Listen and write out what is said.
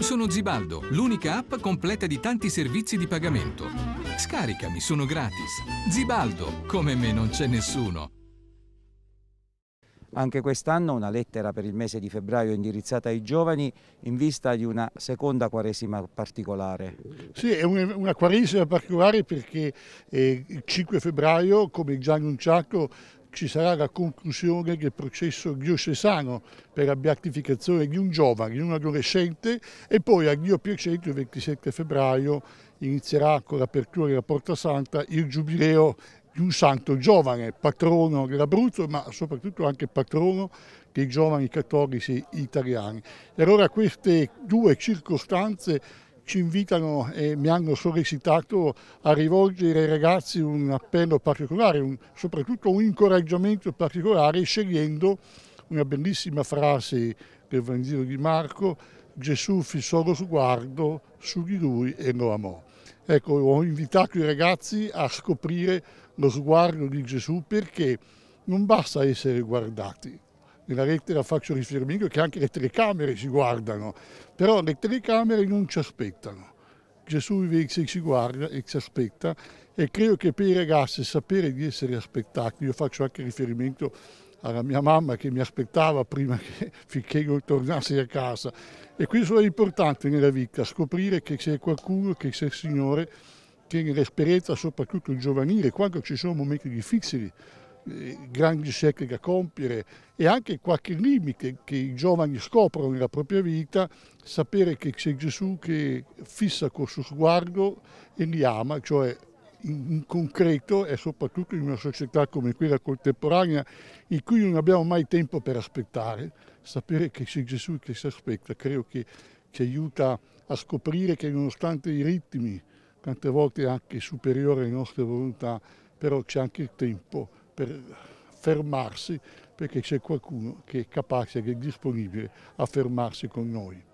Sono Zibaldo, l'unica app completa di tanti servizi di pagamento. Scaricami, sono gratis. Zibaldo, come me non c'è nessuno. Anche quest'anno una lettera per il mese di febbraio indirizzata ai giovani in vista di una seconda quaresima particolare. Sì, è una quaresima particolare perché eh, il 5 febbraio, come già annunciato, ci sarà la conclusione del processo diocesano per la beatificazione di un giovane, di un adolescente e poi a Dio Piacente il 27 febbraio inizierà con l'apertura della Porta Santa il giubileo di un santo giovane, patrono dell'Abruzzo ma soprattutto anche patrono dei giovani cattolici italiani. E allora queste due circostanze ci invitano e mi hanno sollecitato a rivolgere ai ragazzi un appello particolare, un, soprattutto un incoraggiamento particolare scegliendo una bellissima frase del Vangelo di Marco, Gesù fissò lo sguardo su di lui e lo amò. Ecco, ho invitato i ragazzi a scoprire lo sguardo di Gesù perché non basta essere guardati, nella rete da faccio riferimento che anche le telecamere si guardano, però le telecamere non ci aspettano. Gesù invece si guarda e ci aspetta e credo che per i ragazzi sapere di essere aspettati, io faccio anche riferimento alla mia mamma che mi aspettava prima che, finché io tornassi a casa e questo è importante nella vita, scoprire che c'è qualcuno, che c'è il Signore, che l'esperienza soprattutto giovanile, quando ci sono momenti difficili, grandi secoli da compiere e anche qualche limite che i giovani scoprono nella propria vita, sapere che c'è Gesù che fissa col suo sguardo e li ama, cioè in concreto e soprattutto in una società come quella contemporanea in cui non abbiamo mai tempo per aspettare, sapere che c'è Gesù che si aspetta, credo che ci aiuta a scoprire che nonostante i ritmi, tante volte anche superiori alle nostre volontà, però c'è anche il tempo per fermarsi perché c'è qualcuno che è capace, che è disponibile a fermarsi con noi.